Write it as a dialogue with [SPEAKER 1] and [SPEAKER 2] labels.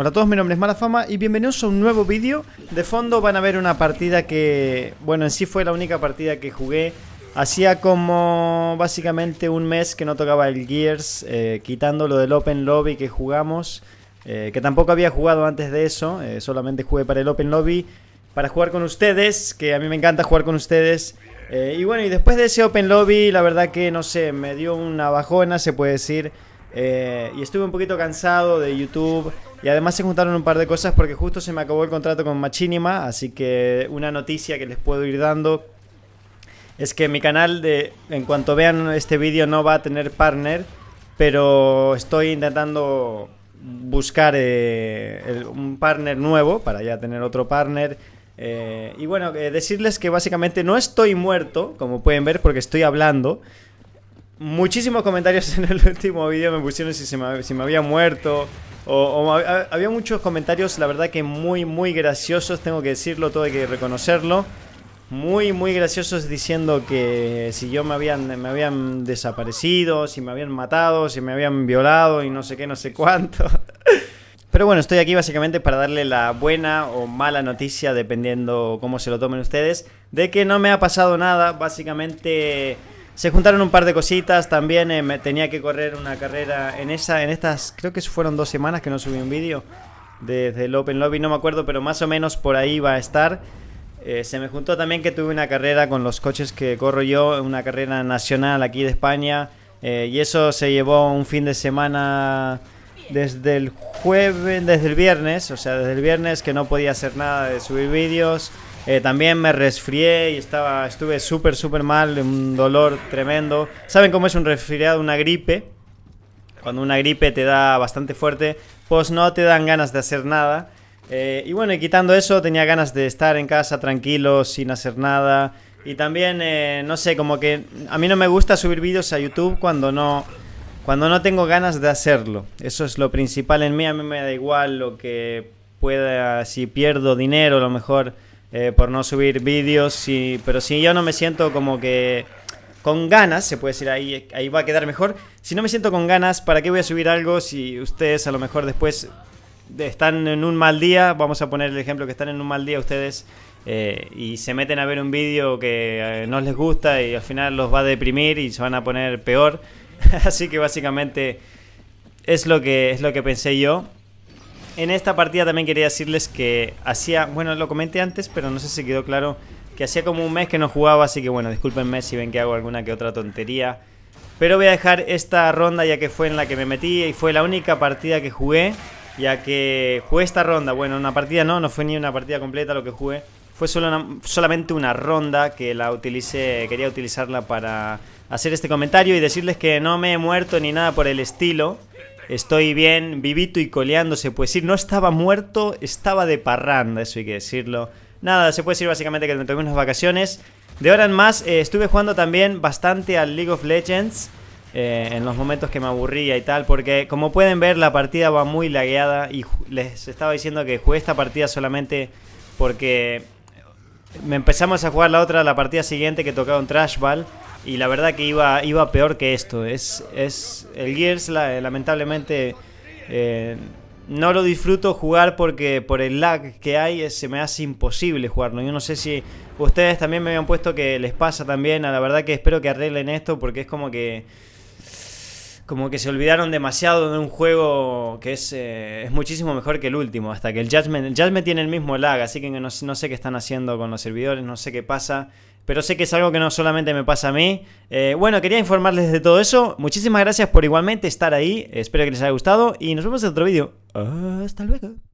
[SPEAKER 1] Hola a todos, mi nombre es Malafama y bienvenidos a un nuevo vídeo. De fondo van a ver una partida que, bueno, en sí fue la única partida que jugué. Hacía como básicamente un mes que no tocaba el Gears, eh, quitando lo del Open Lobby que jugamos, eh, que tampoco había jugado antes de eso, eh, solamente jugué para el Open Lobby, para jugar con ustedes, que a mí me encanta jugar con ustedes. y bueno, y después de ese Open Lobby, la verdad que no sé, me dio una bajona, se puede decir, y estuve un poquito cansado de YouTube. Y además se juntaron un par de cosas porque justo se me acabó el contrato con Machinima, así que una noticia que les puedo ir dando es que mi canal, de, en cuanto vean este vídeo, no va a tener partner, pero estoy intentando buscar eh, un partner nuevo para ya tener otro partner. Eh, y bueno, eh, decirles que básicamente no estoy muerto, como pueden ver, porque estoy hablando muchísimos comentarios en el último video me pusieron si, me, había muerto. O, había muchos comentarios, la verdad que muy, muy graciosos, tengo que decirlo, todo hay que reconocerlo. Muy, muy graciosos diciendo que si yo me habían, me habían desaparecido, si me habían matado, si me habían violado y no sé qué, no sé cuánto. Pero bueno, estoy aquí básicamente para darle la buena o mala noticia, dependiendo cómo se lo tomen ustedes, de que no me ha pasado nada. Básicamente se juntaron un par de cositas también. Eh, me tenía que correr una carrera en esa, en estas, creo que fueron dos semanas que no subí un vídeo desde el Open Lobby, no me acuerdo, pero más o menos por ahí va a estar. Eh, se me juntó también que tuve una carrera con los coches que corro yo, una carrera nacional aquí de España. Eh, y eso se llevó un fin de semana desde el jueves, desde el viernes, o sea, desde el viernes que no podía hacer nada de subir vídeos. Eh, también me resfrié y estaba, estuve súper, súper mal, un dolor tremendo. ¿Saben cómo es un resfriado, una gripe? Cuando una gripe te da bastante fuerte, pues no te dan ganas de hacer nada. Eh, y bueno, quitando eso, tenía ganas de estar en casa tranquilo, sin hacer nada. Y también, eh, no sé, como que a mí no me gusta subir vídeos a YouTube cuando no, cuando no tengo ganas de hacerlo. Eso es lo principal en mí. A mí me da igual lo que pueda, si pierdo dinero, a lo mejor eh, por no subir vídeos, pero si yo no me siento como que con ganas, se puede decir ahí, ahí va a quedar mejor, si no me siento con ganas, ¿para qué voy a subir algo si ustedes a lo mejor después están en un mal día? Vamos a poner el ejemplo que están en un mal día ustedes. Eh, y se meten a ver un vídeo que eh, no les gusta y al final los va a deprimir y se van a poner peor. Así que básicamente es lo que, es lo que pensé yo en esta partida también quería decirles que hacía, bueno, lo comenté antes, pero no sé si quedó claro, que hacía como un mes que no jugaba, así que bueno, discúlpenme si ven que hago alguna que otra tontería. Pero voy a dejar esta ronda ya que fue en la que me metí y fue la única partida que jugué, ya que jugué esta ronda, bueno, una partida no, no fue ni una partida completa lo que jugué, fue solo solamente una ronda que la utilicé, quería utilizarla para hacer este comentario y decirles que no me he muerto ni nada por el estilo. Estoy bien, vivito y coleándose, pues sí, no estaba muerto, estaba de parranda, eso hay que decirlo. Nada, se puede decir básicamente que me tomé unas vacaciones. De ahora en más, eh, estuve jugando también bastante al League of Legends. Eh, en los momentos que me aburría y tal, porque como pueden ver la partida va muy lagueada y les estaba diciendo que jugué esta partida solamente porque me empezamos a jugar la otra, la partida siguiente que tocaba un trash ball y la verdad que iba, iba peor que esto. Es, es el Gears, lamentablemente, eh, no lo disfruto jugar porque por el lag que hay se me hace imposible jugarlo. Yo no sé si ustedes también me habían puesto que les pasa también. la verdad que espero que arreglen esto porque es como que como que se olvidaron demasiado de un juego que es, eh, muchísimo mejor que el último. Hasta que el Judgment, el Judgment tiene el mismo lag, así que no, no sé qué están haciendo con los servidores, no sé qué pasa pero sé que es algo que no solamente me pasa a mí. Eh, bueno, quería informarles de todo eso. Muchísimas gracias por igualmente estar ahí. Espero que les haya gustado y nos vemos en otro vídeo. Hasta luego.